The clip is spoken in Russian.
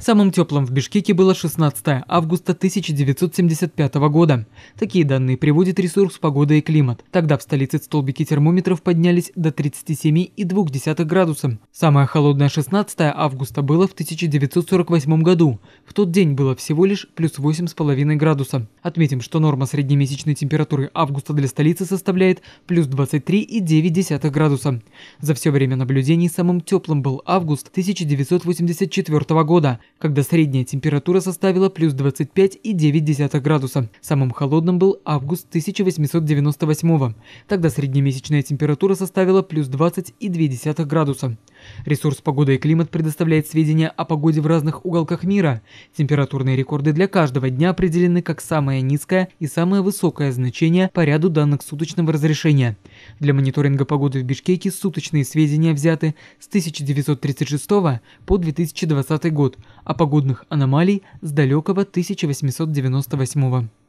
Самым теплым в Бишкеке было 16 августа 1975 года. Такие данные приводит ресурс «Погода и климат». Тогда в столице столбики термометров поднялись до 37,2 градуса. Самое холодное 16 августа было в 1948 году. В тот день было всего лишь плюс 8,5 градуса. Отметим, что норма среднемесячной температуры августа для столицы составляет плюс 23,9 градуса. За все время наблюдений самым теплым был август 1984 года – когда средняя температура составила плюс 25,9 градуса. Самым холодным был август 1898 года, тогда среднемесячная температура составила плюс 20,2 градуса. Ресурс «Погода и климат» предоставляет сведения о погоде в разных уголках мира. Температурные рекорды для каждого дня определены как самое низкое и самое высокое значение по ряду данных суточного разрешения. Для мониторинга погоды в Бишкеке суточные сведения взяты с 1936 по 2020 год, а погодных аномалий с далекого 1898 года.